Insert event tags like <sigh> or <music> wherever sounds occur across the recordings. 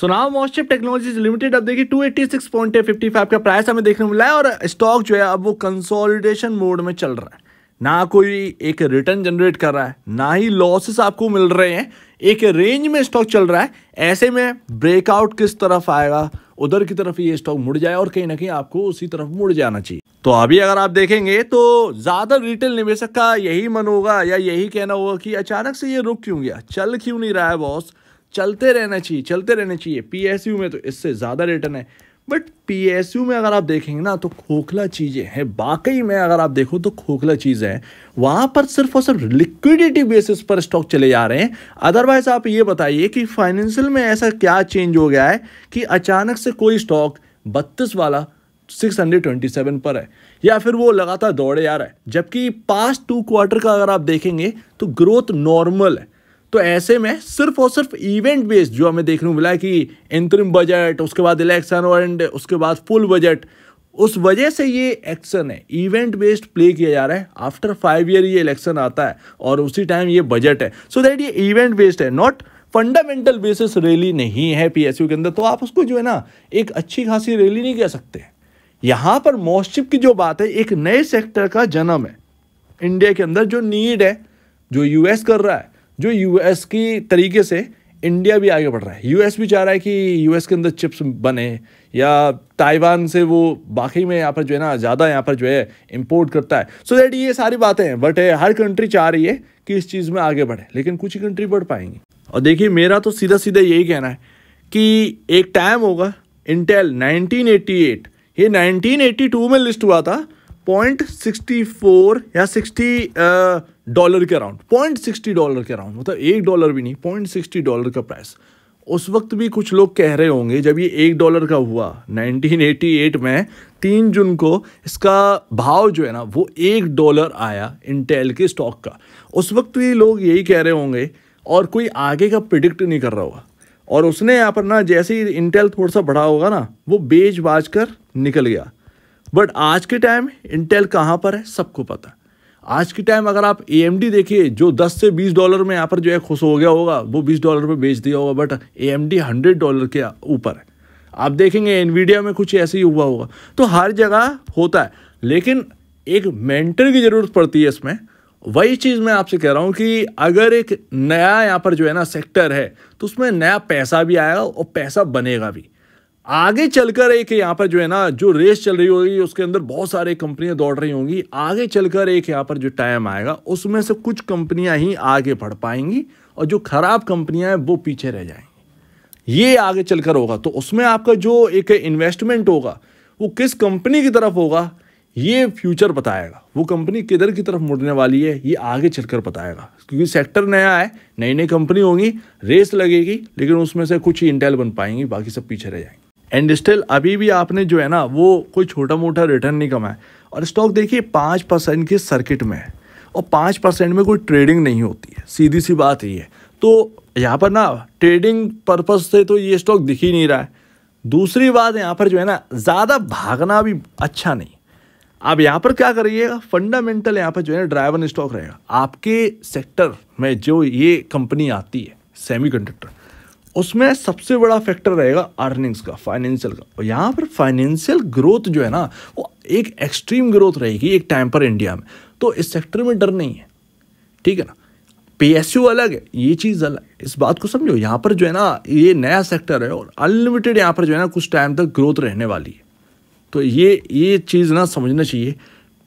सुनाओ now मॉस्टिप technologies limited अब देखिए two eighty six point fifty five का प्राइस हमें देखने को मिला है और स्टॉक जो है अब वो कंसोलिडेशन मोड में चल रहा है ना कोई एक रिटर्न जनरेट कर रहा है ना ही लॉसेस आपको मिल रहे हैं एक रेंज में स्टॉक चल रहा है ऐसे में ब्रेकआउट किस तरफ आएगा उधर की तरफ ये स्टॉक मुड़ जाए और कहीं ना कहीं आपको उसी तरफ मुड़ जाना चाहिए तो अभी अगर आप देखेंगे तो ज़्यादा रिटेल निवेशक का यही मन होगा या यही कहना होगा कि अचानक से ये रुक क्यों गया चल क्यों नहीं रहा है बॉस चलते रहना चाहिए चलते रहना चाहिए पीएसयू में तो इससे ज़्यादा रिटर्न है बट पीएसयू में अगर आप देखेंगे ना तो खोखला चीज़ें हैं वाकई में अगर आप देखो तो खोखला चीज़ें हैं वहाँ पर सिर्फ और सिर्फ लिक्विडिटी बेसिस पर स्टॉक चले जा रहे हैं अदरवाइज आप ये बताइए कि फाइनेंशियल में ऐसा क्या चेंज हो गया है कि अचानक से कोई स्टॉक बत्तीस वाला 627 पर है या फिर वो लगातार दौड़े आ रहा है जबकि पास्ट टू क्वार्टर का अगर आप देखेंगे तो ग्रोथ नॉर्मल है तो ऐसे में सिर्फ और सिर्फ इवेंट बेस्ड जो हमें देखने को मिला कि इंतरिम बजट उसके बाद इलेक्शन और एंड उसके बाद फुल बजट उस वजह से ये एक्शन है इवेंट बेस्ड प्ले किया जा रहा है आफ्टर फाइव ईयर ये इलेक्शन आता है और उसी टाइम ये बजट है सो so दैट ये इवेंट बेस्ड है नॉट फंडामेंटल बेसिस रैली नहीं है पीएसयू के अंदर तो आप उसको जो है ना एक अच्छी खासी रैली नहीं कह सकते यहाँ पर मोस्टिप की जो बात है एक नए सेक्टर का जन्म है इंडिया के अंदर जो नीड है जो यूएस कर रहा है जो यूएस की तरीके से इंडिया भी आगे बढ़ रहा है यूएस भी चाह रहा है कि यूएस के अंदर चिप्स बने या ताइवान से वो बाकी में यहाँ पर जो है ना ज़्यादा यहाँ पर जो है इम्पोर्ट करता है सो so दैट ये सारी बातें हैं बट हर कंट्री चाह रही है कि इस चीज़ में आगे बढ़े लेकिन कुछ ही कंट्री बढ़ पाएंगी और देखिए मेरा तो सीधा सीधा यही कहना है कि एक टाइम होगा इंटेल 1988 ये 1982 में लिस्ट हुआ था पॉइंट सिक्सटी फोर या सिक्सटी डॉलर uh, के अराउंड पॉइंट सिक्सटी डॉलर के अराउंड मतलब एक डॉलर भी नहीं पॉइंट सिक्सटी डॉलर का प्राइस उस वक्त भी कुछ लोग कह रहे होंगे जब ये एक डॉलर का हुआ 1988 में तीन जून को इसका भाव जो है ना वो एक डॉलर आया इंटेल के स्टॉक का उस वक्त भी लोग यही कह रहे होंगे और कोई आगे का प्रिडिक्ट नहीं कर रहा होगा और उसने यहाँ पर ना जैसे ही इंटेल थोड़ा सा बढ़ा होगा ना वो बेच बाज कर निकल गया बट आज के टाइम इंटेल कहाँ पर है सबको पता है आज के टाइम अगर आप ए देखिए जो 10 से 20 डॉलर में यहाँ पर जो है खुश हो गया होगा वो 20 डॉलर पे बेच दिया होगा but A M D hundred dollar के ऊपर है आप देखेंगे एनवीडिया में कुछ ऐसे ही हुआ होगा तो हर जगह होता है लेकिन एक मेंटर की ज़रूरत पड़ती है इसमें वही चीज़ मैं आपसे कह रहा हूँ कि अगर एक नया यहाँ पर जो है ना सेक्टर है तो उसमें नया पैसा भी आएगा और पैसा बनेगा भी आगे चलकर एक यहाँ पर जो है ना जो रेस चल रही होगी उसके अंदर बहुत सारे कंपनियां दौड़ रही होंगी आगे चलकर एक यहाँ पर जो टाइम आएगा उसमें से कुछ कंपनियां ही आगे बढ़ पाएंगी और जो खराब कंपनियां हैं वो पीछे रह जाएंगी ये आगे चलकर होगा तो उसमें आपका जो एक इन्वेस्टमेंट होगा वो किस कंपनी की तरफ होगा ये फ्यूचर बताएगा वो कंपनी किधर की तरफ मुड़ने वाली है ये आगे चलकर बताएगा क्योंकि सेक्टर नया है नई नई कंपनी होंगी रेस लगेगी लेकिन उसमें से कुछ ही इंटेल बन पाएंगी बाकी सब पीछे रह जाएंगे एंड स्टिल अभी भी आपने जो है ना वो कोई छोटा मोटा रिटर्न नहीं कमाया और स्टॉक देखिए पाँच परसेंट के सर्किट में है और पाँच परसेंट में कोई ट्रेडिंग नहीं होती है सीधी सी बात ही है तो यहाँ पर ना ट्रेडिंग पर्पज़ से तो ये स्टॉक दिख ही नहीं रहा है दूसरी बात यहाँ पर जो है ना ज़्यादा भागना भी अच्छा नहीं आप यहाँ पर क्या करिएगा फंडामेंटल यहाँ पर जो है ना ड्राइवर स्टॉक रहेगा आपके सेक्टर में जो ये कंपनी आती है कंडक्टर उसमें सबसे बड़ा फैक्टर रहेगा अर्निंग्स का फाइनेंशियल का और यहाँ पर फाइनेंशियल ग्रोथ जो है ना वो एक एक्सट्रीम ग्रोथ रहेगी एक टाइम पर इंडिया में तो इस सेक्टर में डर नहीं है ठीक है ना पी एस यू अलग है ये चीज़ अलग है इस बात को समझो यहाँ पर जो है ना ये नया सेक्टर है और अनलिमिटेड यहाँ पर जो है ना कुछ टाइम तक ग्रोथ रहने वाली है तो ये ये चीज़ ना समझना चाहिए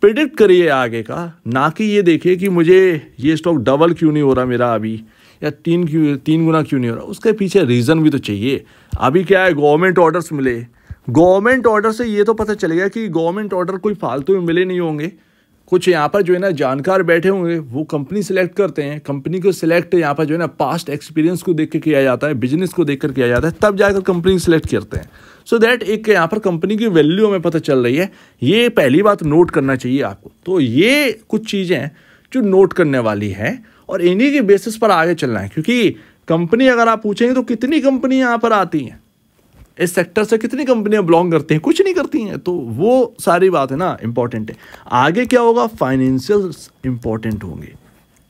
प्रिडिक्ट करिए आगे का ना कि ये देखिए कि मुझे ये स्टॉक डबल क्यों नहीं हो रहा मेरा अभी या तीन क्यों तीन गुना क्यों नहीं हो रहा उसके पीछे रीज़न भी तो चाहिए अभी क्या है गवर्नमेंट ऑर्डर्स मिले गवर्नमेंट ऑर्डर से ये तो पता गया कि गवर्नमेंट ऑर्डर कोई फालतू में मिले नहीं होंगे कुछ यहाँ पर जो है ना जानकार बैठे होंगे वो कंपनी सेलेक्ट करते हैं कंपनी को सिलेक्ट यहाँ पर जो है ना पास्ट एक्सपीरियंस को देख के किया जाता है बिजनेस को देख कर किया जाता है तब जाकर कंपनी सेलेक्ट करते हैं सो so दैट एक यहाँ पर कंपनी की वैल्यू हमें पता चल रही है ये पहली बात नोट करना चाहिए आपको तो ये कुछ चीज़ें हैं जो नोट करने वाली हैं और इन्हीं के बेसिस पर आगे चलना है क्योंकि कंपनी अगर आप पूछेंगे तो कितनी कंपनी यहाँ पर आती हैं इस सेक्टर से कितनी कंपनियां बिलोंग करती हैं कुछ नहीं करती हैं तो वो सारी बात है ना इंपॉर्टेंट है आगे क्या होगा फाइनेंशियल इंपॉर्टेंट होंगे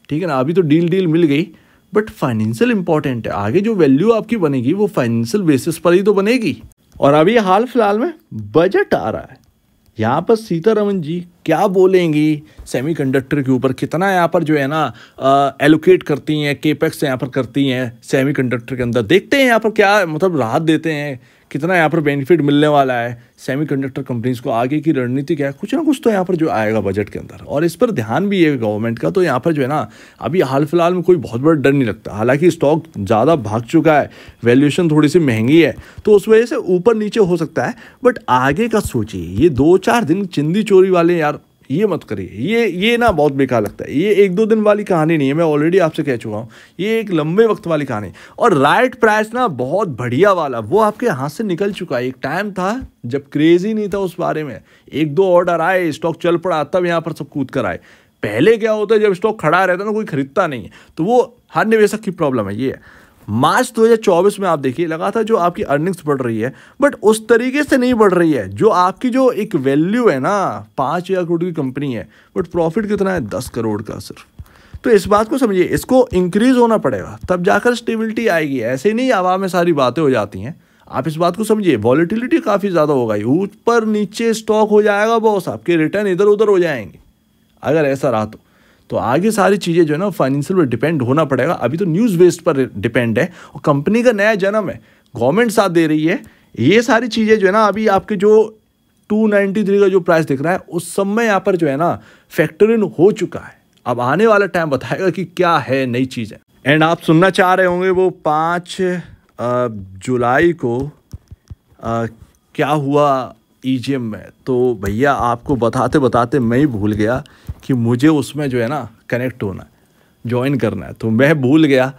ठीक है ना अभी तो डील डील मिल गई बट फाइनेंशियल इंपॉर्टेंट है आगे जो वैल्यू आपकी बनेगी वो फाइनेंशियल बेसिस पर ही तो बनेगी और अभी हाल फिलहाल में बजट आ रहा है यहाँ पर सीतारमन जी क्या बोलेंगी सेमीकंडक्टर के ऊपर कितना यहाँ पर जो है ना एलोकेट करती हैं केपेक्स यहाँ पर करती हैं सेमीकंडक्टर के अंदर देखते हैं यहाँ पर क्या मतलब राहत देते हैं कितना यहाँ पर बेनिफिट मिलने वाला है सेमी कंडक्टर कंपनीज़ को आगे की रणनीति क्या है कुछ ना कुछ तो यहाँ पर जो आएगा बजट के अंदर और इस पर ध्यान भी है गवर्नमेंट का तो यहाँ पर जो है ना अभी हाल फिलहाल में कोई बहुत बड़ा डर नहीं लगता हालांकि स्टॉक ज़्यादा भाग चुका है वैल्यूएशन थोड़ी सी महंगी है तो उस वजह से ऊपर नीचे हो सकता है बट आगे का सोचिए ये दो चार दिन चिंदी चोरी वाले यार ये मत करिए ये ये ना बहुत बेकार लगता है ये एक दो दिन वाली कहानी नहीं है मैं ऑलरेडी आपसे कह चुका हूँ ये एक लंबे वक्त वाली कहानी और राइट प्राइस ना बहुत बढ़िया वाला वो आपके हाथ से निकल चुका है एक टाइम था जब क्रेज ही नहीं था उस बारे में एक दो ऑर्डर आए स्टॉक चल पड़ा तब यहाँ पर सब कूद कर आए पहले क्या होता है जब स्टॉक खड़ा रहता ना कोई खरीदता नहीं है तो वो हर निवेशक की प्रॉब्लम है ये है मार्च 2024 में आप देखिए लगातार जो आपकी अर्निंग्स बढ़ रही है बट उस तरीके से नहीं बढ़ रही है जो आपकी जो एक वैल्यू है ना पाँच हज़ार करोड़ की कंपनी है बट प्रॉफिट कितना है दस करोड़ का सिर्फ तो इस बात को समझिए इसको इंक्रीज होना पड़ेगा तब जाकर स्टेबिलिटी आएगी ऐसे नहीं हवा में सारी बातें हो जाती हैं आप इस बात को समझिए वॉलीटिलिटी काफ़ी ज़्यादा होगा ऊपर नीचे स्टॉक हो जाएगा बॉस आपके रिटर्न इधर उधर हो जाएंगे अगर ऐसा रहा तो तो आगे सारी चीज़ें जो है ना फाइनेंशियल पर डिपेंड होना पड़ेगा अभी तो न्यूज़ बेस्ड पर डिपेंड है और कंपनी का नया जन्म है गवर्नमेंट साथ दे रही है ये सारी चीज़ें जो है ना अभी आपके जो 293 का जो प्राइस दिख रहा है उस समय यहाँ पर जो है ना फैक्टर इन हो चुका है अब आने वाला टाइम बताएगा कि क्या है नई चीज़ें एंड आप सुनना चाह रहे होंगे वो पाँच जुलाई को आ, क्या हुआ ई e में तो भैया आपको बताते बताते मैं ही भूल गया कि मुझे उसमें जो है ना कनेक्ट होना है ज्वाइन करना है तो मैं भूल गया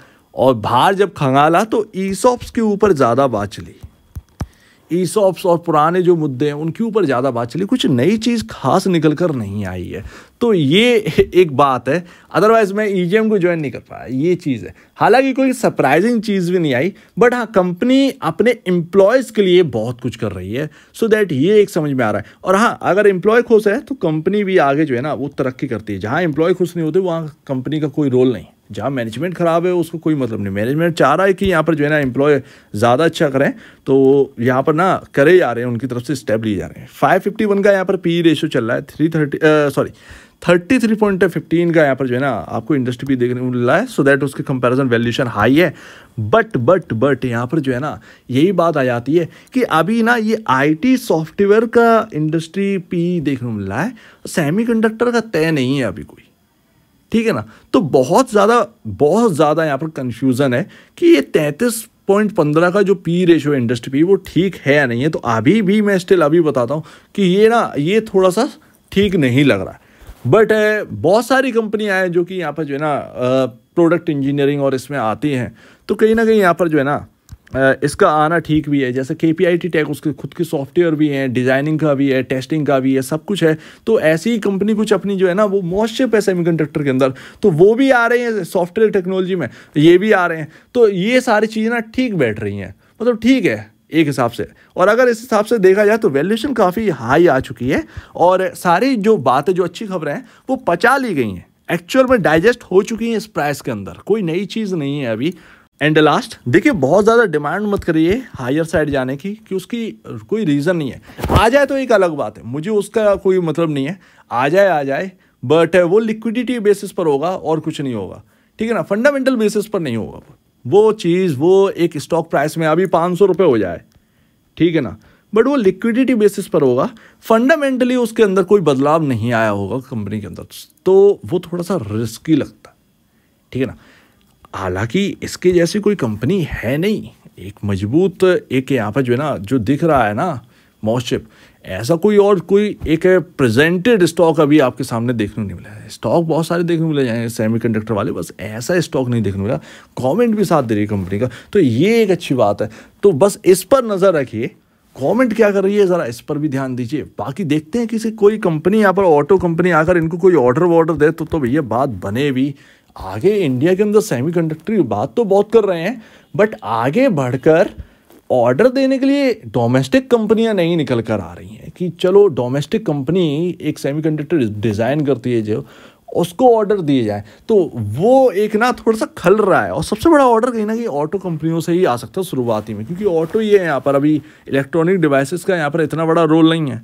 और बाहर जब खंगाला तो ईसॉप्स e के ऊपर ज़्यादा बात चली ईसॉप्स e और पुराने जो मुद्दे हैं उनके ऊपर ज़्यादा बात चली कुछ नई चीज़ खास निकल कर नहीं आई है तो ये <laughs> एक बात है अदरवाइज मैं ई e को ज्वाइन नहीं कर पाया ये चीज़ है हालांकि कोई सरप्राइजिंग चीज़ भी नहीं आई बट हाँ कंपनी अपने एम्प्लॉयज़ के लिए बहुत कुछ कर रही है सो so दैट ये एक समझ में आ रहा है और हाँ अगर एम्प्लॉय खुश है तो कंपनी भी आगे जो है ना वो तरक्की करती है जहाँ एम्प्लॉय खुश नहीं होते वहाँ कंपनी का कोई रोल नहीं जहाँ मैनेजमेंट ख़राब है उसको कोई मतलब नहीं मैनेजमेंट चाह रहा है कि यहाँ पर जो है ना एम्प्लॉय ज़्यादा अच्छा करें तो यहाँ पर ना करे जा रहे हैं उनकी तरफ से स्टेप लिए जा रहे हैं फाइव फिफ्टी वन का यहाँ पर पी रेशो e चल रहा है three thirty sorry thirty three point fifteen का यहाँ पर जो है ना आपको इंडस्ट्री भी देखने को मिल रहा है सो दैट उसके कंपैरिजन वैल्यूशन हाई है बट बट बट यहाँ पर जो है ना यही बात आ जाती है कि अभी ना ये आईटी सॉफ्टवेयर का इंडस्ट्री पी देखने को मिल रहा है सेमीकंडक्टर का तय नहीं है अभी कोई ठीक है ना तो बहुत ज़्यादा बहुत ज़्यादा यहाँ पर कन्फ्यूज़न है कि ये तैंतीस पॉइंट पंद्रह का जो पी रेशो इंडस्ट्री पी वो ठीक है या नहीं है तो अभी भी मैं स्टिल अभी बताता हूँ कि ये ना ये थोड़ा सा ठीक नहीं लग रहा है बट eh, बहुत सारी कंपनियाँ हैं जो कि यहाँ पर जो है ना प्रोडक्ट इंजीनियरिंग और इसमें आती हैं तो कहीं ना कहीं यहाँ पर जो है ना इसका आना ठीक भी है जैसे के पी आई टी टेक उसके खुद के सॉफ्टवेयर भी हैं डिज़ाइनिंग का भी है टेस्टिंग का भी है सब कुछ है तो ऐसी ही कंपनी कुछ अपनी जो है ना वो मॉस्टशिप है सेमी कंडक्टर के अंदर तो वो भी आ रहे हैं सॉफ्टवेयर टेक्नोलॉजी में ये भी आ रहे हैं तो ये सारी चीज़ें ना ठीक बैठ रही हैं मतलब ठीक है एक हिसाब से और अगर इस हिसाब से देखा जाए तो वैल्यूशन काफ़ी हाई आ चुकी है और सारी जो बातें जो अच्छी खबरें हैं वो पचा ली गई हैं एक्चुअल में डाइजेस्ट हो चुकी हैं इस प्राइस के अंदर कोई नई चीज़ नहीं है अभी एंड लास्ट देखिए बहुत ज़्यादा डिमांड मत करिए हायर साइड जाने की कि उसकी कोई रीज़न नहीं है आ जाए तो एक अलग बात है मुझे उसका कोई मतलब नहीं है आ जाए आ जाए बट वो लिक्विडिटी बेसिस पर होगा और कुछ नहीं होगा ठीक है ना फंडामेंटल बेसिस पर नहीं होगा वो वो चीज़ वो एक स्टॉक प्राइस में अभी पाँच सौ रुपये हो जाए ठीक है ना बट वो लिक्विडिटी बेसिस पर होगा फंडामेंटली उसके अंदर कोई बदलाव नहीं आया होगा कंपनी के अंदर तो वो थोड़ा सा रिस्की लगता ठीक है ना हालांकि इसके जैसी कोई कंपनी है नहीं एक मजबूत एक यहाँ पर जो है ना जो दिख रहा है ना मॉशिप ऐसा कोई और कोई एक प्रेजेंटेड स्टॉक अभी आपके सामने देखने नहीं मिला है स्टॉक बहुत सारे देखने मिले जाएंगे कंडक्टर वाले बस ऐसा स्टॉक नहीं देखने मिला कमेंट भी साथ दे रही है कंपनी का तो ये एक अच्छी बात है तो बस इस पर नज़र रखिए कमेंट क्या कर रही है ज़रा इस पर भी ध्यान दीजिए बाकी देखते हैं किसी कोई कंपनी यहाँ पर ऑटो कंपनी आकर इनको कोई ऑर्डर वॉर्डर दे तो, तो भैया बात बने भी आगे इंडिया के अंदर सेमी बात तो बहुत कर रहे हैं बट आगे बढ़कर ऑर्डर देने के लिए डोमेस्टिक कंपनियां नहीं निकल कर आ रही हैं कि चलो डोमेस्टिक कंपनी एक सेमीकंडक्टर डिज़ाइन करती है जो उसको ऑर्डर दिए जाए तो वो एक ना थोड़ा सा खल रहा है और सबसे बड़ा ऑर्डर कहीं ना कहीं ऑटो कंपनियों से ही आ सकता है शुरुआती में क्योंकि ऑटो ये है यहाँ पर अभी इलेक्ट्रॉनिक डिवाइसेस का यहाँ पर इतना बड़ा रोल नहीं है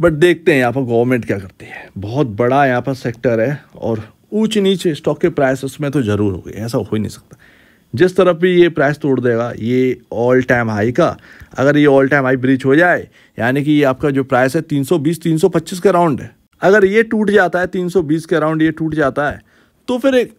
बट देखते हैं यहाँ पर गवर्नमेंट क्या करती है बहुत बड़ा यहाँ पर सेक्टर है और ऊंच नीचे स्टॉक के प्राइस उसमें तो ज़रूर हो गए ऐसा हो ही नहीं सकता जिस तरफ भी ये प्राइस तोड़ देगा ये ऑल टाइम हाई का अगर ये ऑल टाइम हाई ब्रिज हो जाए यानी कि ये आपका जो प्राइस है 320 325 के राउंड है अगर ये टूट जाता है 320 के राउंड ये टूट जाता है तो फिर एक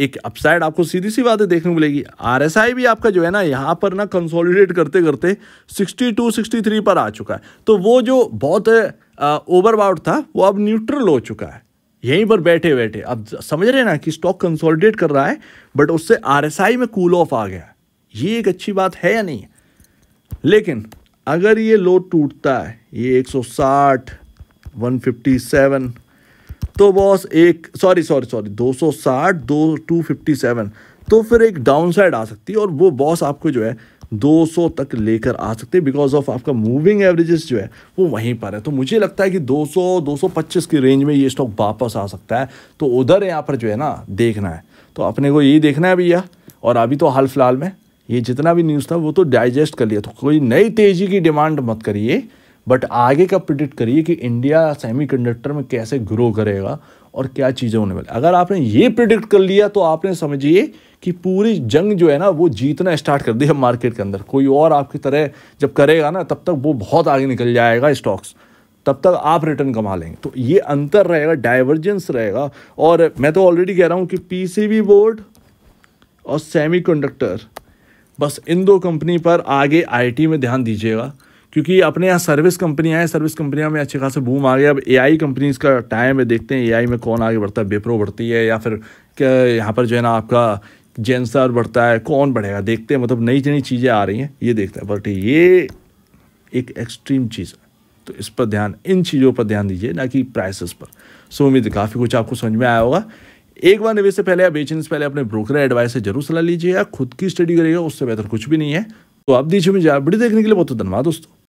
एक अपसाइड आपको सीधी सी बातें देखने को मिलेगी आर भी आपका जो है ना यहाँ पर ना कंसोलिडेट करते करते सिक्सटी 63 पर आ चुका है तो वो जो बहुत ओवरबाउट था वो अब न्यूट्रल हो चुका है यहीं पर बैठे बैठे अब समझ रहे हैं ना कि स्टॉक कंसोलिडेट कर रहा है बट उससे आर में कूल ऑफ आ गया ये एक अच्छी बात है या नहीं लेकिन अगर ये लो टूटता है ये 160 157 तो बॉस एक सॉरी सॉरी सॉरी 260 दो साठ तो फिर एक डाउन साइड आ सकती है और वो बॉस आपको जो है 200 तक लेकर आ सकते हैं बिकॉज ऑफ आपका मूविंग एवरेजेस जो है वो वहीं पर है तो मुझे लगता है कि 200 225 की रेंज में ये स्टॉक वापस आ सकता है तो उधर यहाँ पर जो है ना देखना है तो अपने को यही देखना है भैया और अभी तो हाल फिलहाल में ये जितना भी न्यूज़ था वो तो डाइजेस्ट कर लिया तो कोई नई तेज़ी की डिमांड मत करिए बट आगे का प्रिडिक्ट करिए कि इंडिया सेमी में कैसे ग्रो करेगा और क्या चीज़ें होने वाली अगर आपने ये प्रिडिक्ट कर लिया तो आपने समझिए कि पूरी जंग जो है ना वो जीतना स्टार्ट कर दी है मार्केट के अंदर कोई और आपकी तरह जब करेगा ना तब तक वो बहुत आगे निकल जाएगा स्टॉक्स तब तक आप रिटर्न कमा लेंगे तो ये अंतर रहेगा डाइवर्जेंस रहेगा और मैं तो ऑलरेडी कह रहा हूँ कि पीसीबी बोर्ड और सेमीकंडक्टर बस इन दो कंपनी पर आगे आईटी में ध्यान दीजिएगा क्योंकि अपने यहाँ सर्विस कंपनियाँ हैं सर्विस कंपनियाँ में अच्छे खासे बूम आ गया अब एआई कंपनीज का टाइम है देखते हैं एआई में कौन आगे बढ़ता है बेप्रो बढ़ती है या फिर क्या यहाँ पर जो है ना आपका जेंसर बढ़ता है कौन बढ़ेगा देखते हैं मतलब नई नई चीज़ें आ रही हैं ये देखते हैं बट ये एक एक्सट्रीम चीज़ है तो इस पर ध्यान इन चीज़ों पर ध्यान दीजिए ना कि प्राइसेस पर सो उम्मीद काफ़ी कुछ आपको समझ में आया होगा एक बार निवेश से पहले या बेचने से पहले अपने ब्रोकर एडवाइस से जरूर सलाह लीजिए या खुद की स्टडी करिएगा उससे बेहतर कुछ भी नहीं है तो आप दीजिए मुझे आप वीडियो देखने के लिए बहुत धन्यवाद दोस्तों